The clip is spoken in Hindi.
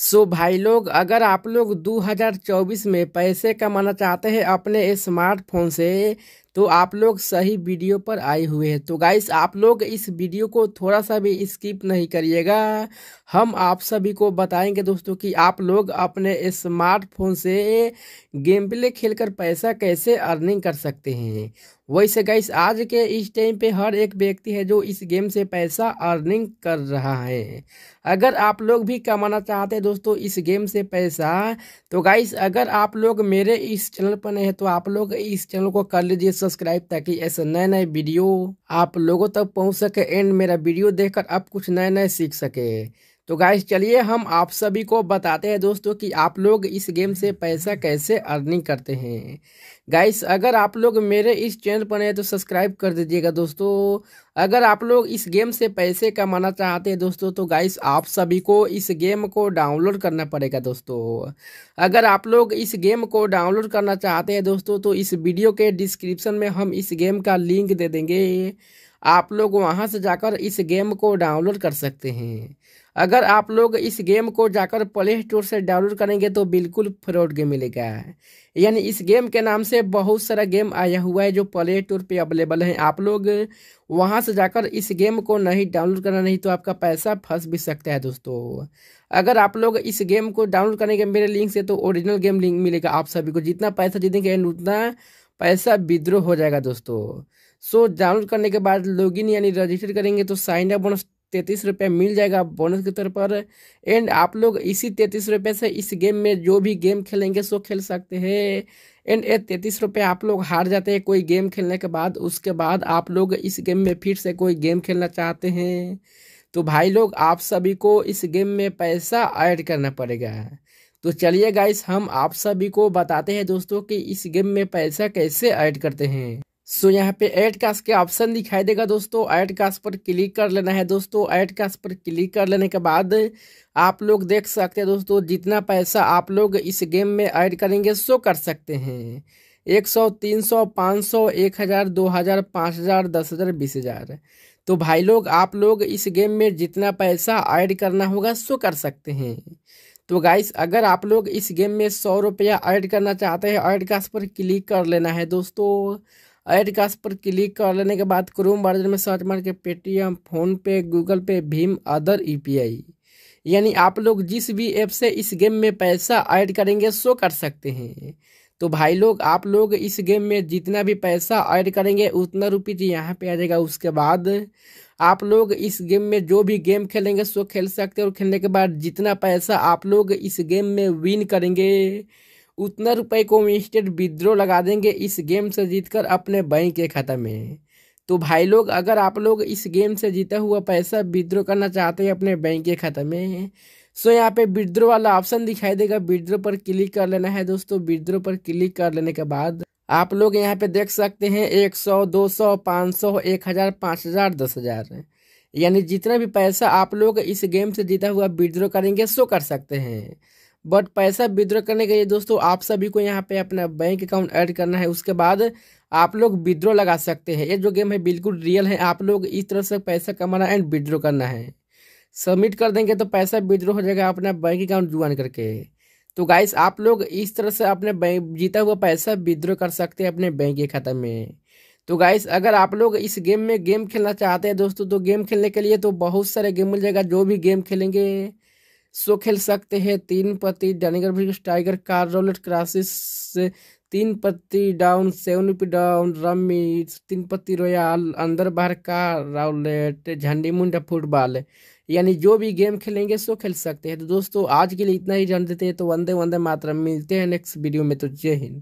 सो so भाई लोग अगर आप लोग 2024 में पैसे कमाना चाहते हैं अपने स्मार्टफोन से तो आप लोग सही वीडियो पर आए हुए हैं तो गाइस आप लोग इस वीडियो को थोड़ा सा भी स्किप नहीं करिएगा हम आप सभी को बताएंगे दोस्तों कि आप लोग अपने स्मार्टफोन से गेम प्ले खेल कर पैसा कैसे अर्निंग कर सकते हैं वैसे गाइस आज के इस टाइम पे हर एक व्यक्ति है जो इस गेम से पैसा अर्निंग कर रहा है अगर आप लोग भी कमाना चाहते हैं दोस्तों इस गेम से पैसा तो गाइस अगर आप लोग मेरे इस चैनल पर नए है तो आप लोग इस चैनल को कर लीजिए सब्सक्राइब ताकि ऐसे नए नए वीडियो आप लोगों तक पहुंच सके एंड मेरा वीडियो देखकर आप कुछ नए नए सीख सके तो गाइस चलिए हम आप सभी को बताते हैं दोस्तों कि आप लोग इस गेम से पैसा कैसे अर्निंग करते हैं गाइस अगर आप लोग मेरे इस चैनल पर हैं तो सब्सक्राइब कर दीजिएगा दोस्तों अगर आप लोग इस गेम से पैसे कमाना चाहते हैं दोस्तों तो गाइस आप सभी को इस गेम को डाउनलोड करना पड़ेगा दोस्तों अगर आप लोग इस गेम को डाउनलोड करना चाहते हैं दोस्तों तो इस वीडियो के डिस्क्रिप्शन में हम इस गेम का लिंक दे देंगे आप लोग वहाँ से जाकर इस गेम को डाउनलोड कर सकते हैं अगर आप लोग इस गेम को जाकर प्ले स्टोर से डाउनलोड करेंगे तो बिल्कुल फ्रॉड गेम मिलेगा यानी इस गेम के नाम से बहुत सारा गेम आया हुआ है जो प्ले स्टोर पर अवेलेबल है आप लोग वहाँ से जाकर इस गेम को नहीं डाउनलोड करना नहीं तो आपका पैसा फंस भी सकता है दोस्तों अगर आप लोग इस गेम को डाउनलोड करेंगे मेरे लिंक से तो ओरिजिनल गेम लिंक मिलेगा आप सभी को जितना पैसा जीतेंगे उतना पैसा विद्रोह हो जाएगा दोस्तों सो डाउनलोड करने के बाद लॉगिन यानी रजिस्टर करेंगे तो साइन अप बोनस तैतीस रुपये मिल जाएगा बोनस के तौर पर एंड आप लोग इसी तैंतीस रुपये से इस गेम में जो भी गेम खेलेंगे सो खेल सकते हैं एंड ये तैतीस रुपये आप लोग हार जाते हैं कोई गेम खेलने के बाद उसके बाद आप लोग इस गेम में फिर से कोई गेम खेलना चाहते हैं तो भाई लोग आप सभी को इस गेम में पैसा ऐड करना पड़ेगा तो चलिए गाइस हम आप सभी को बताते हैं दोस्तों कि इस गेम में पैसा कैसे ऐड करते हैं सो so, यहाँ पे ऐड कास्ट के ऑप्शन दिखाई देगा दोस्तों ऐड कास्ट पर क्लिक कर लेना है दोस्तों ऐड कास्ट पर क्लिक कर लेने के बाद आप लोग देख सकते हैं दोस्तों जितना पैसा आप लोग इस गेम में ऐड करेंगे सो कर सकते हैं एक सौ तीन सौ पाँच सौ एक हज़ार दो हज़ार पाँच हज़ार दस हज़ार बीस हज़ार तो भाई लोग आप लोग इस गेम में जितना पैसा ऐड करना होगा सो कर सकते हैं तो गाइस अगर आप लोग इस गेम में सौ रुपया ऐड करना चाहते हैं ऐड कास्ट पर क्लिक कर लेना है दोस्तों ऐड कास्ट पर क्लिक कर लेने के बाद क्रोम वर्जन में सर्च मार के पेटीएम फ़ोनपे गूगल पे भीम अदर यूपीआई यानी आप लोग जिस भी ऐप से इस गेम में पैसा ऐड करेंगे सो कर सकते हैं तो भाई लोग आप लोग इस गेम में जितना भी पैसा ऐड करेंगे उतना रुपीज तो यहाँ पे आ जाएगा उसके बाद आप लोग इस गेम में जो भी गेम खेलेंगे सो खेल सकते हैं और खेलने के बाद जितना पैसा आप लोग इस गेम में विन करेंगे उतना रुपए को इंस्टेंट विद्रो लगा देंगे इस गेम से जीतकर अपने बैंक के खाता में तो भाई लोग अगर आप लोग इस गेम से जीता हुआ पैसा विद्रो करना चाहते हैं अपने बैंक के खाते में सो so, यहाँ पे विद्रो वाला ऑप्शन दिखाई देगा विद्रो पर क्लिक कर लेना है दोस्तों विद्रो पर क्लिक कर लेने के बाद आप लोग यहाँ पे देख सकते हैं एक सौ दो सौ पाँच सौ एक हज़ार पाँच हज़ार दस हज़ार यानी जितना भी पैसा आप लोग इस गेम से जीता हुआ विद्रो करेंगे सो कर सकते हैं बट पैसा विद्रो करने के लिए दोस्तों आप सभी को यहाँ पे अपना बैंक अकाउंट ऐड करना है उसके बाद आप लोग विद्रो लगा सकते हैं ये जो गेम है बिल्कुल रियल है आप लोग इस तरह से पैसा कमाना एंड विद्रो करना है सबमिट कर देंगे तो पैसा विद्रो हो जाएगा अपना बैंक अकाउंट ज्वाइन करके तो गाइस आप लोग इस तरह से अपने बैंक जीता हुआ पैसा विद्रो कर सकते हैं अपने बैंक के खाता में तो गाइस अगर आप लोग इस गेम में गेम खेलना चाहते हैं दोस्तों तो गेम खेलने के लिए तो बहुत सारे गेम मिल जाएगा जो भी गेम खेलेंगे सो खेल सकते हैं तीन पति डैनिगर टाइगर कार रोलेट क्रासिस तीन पत्ती डाउन सेवन पी down rummy Teen Patti Royale अंदर बाहर का राउलेट झंडी मुंडा फुटबॉल यानी जो भी गेम खेलेंगे सो खेल सकते हैं तो दोस्तों आज के लिए इतना ही जान देते हैं तो वंदे वंदे मातरम मिलते हैं नेक्स्ट वीडियो में तो जय हिंद